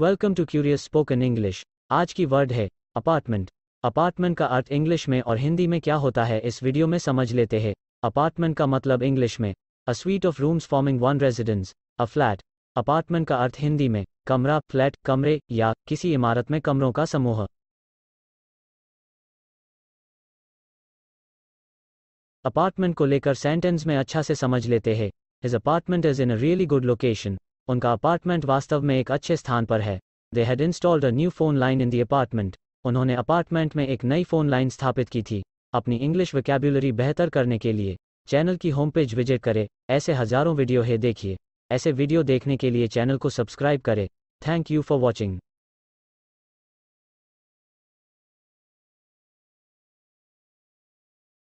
welcome to curious spoken English आज की word है अपार्टमेंट अपार्टमेंट का अर्थ इंग्लिश में और हिंदी में क्या होता है इस वीडियो में समझ लेते हैं अपार्टमेंट का मतलब इंग्लिश में a suite of rooms forming one residence a flat apartment का अर्थ हिंदी में कमरा फ्लैट कमरे या किसी इमारत में कमरों का समूह अपार्टमेंट को लेकर सेंटेंस में अच्छा से समझ लेते हैं his apartment is in a really good location उनका अपार्टमेंट वास्तव में एक अच्छे स्थान पर है they had installed a new phone line in the apartment उन्होंने अपार्टमेंट में एक नई फोन लाइन स्थापित की थी अपनी इंग्लिश वैकेबुलरी बेहतर करने के लिए चैनल की होम पेज विजिट करें ऐसे हजारों वीडियो है देखिए ऐसे वीडियो देखने के लिए चैनल को सब्सक्राइब करें थैंक यू फॉर वॉचिंग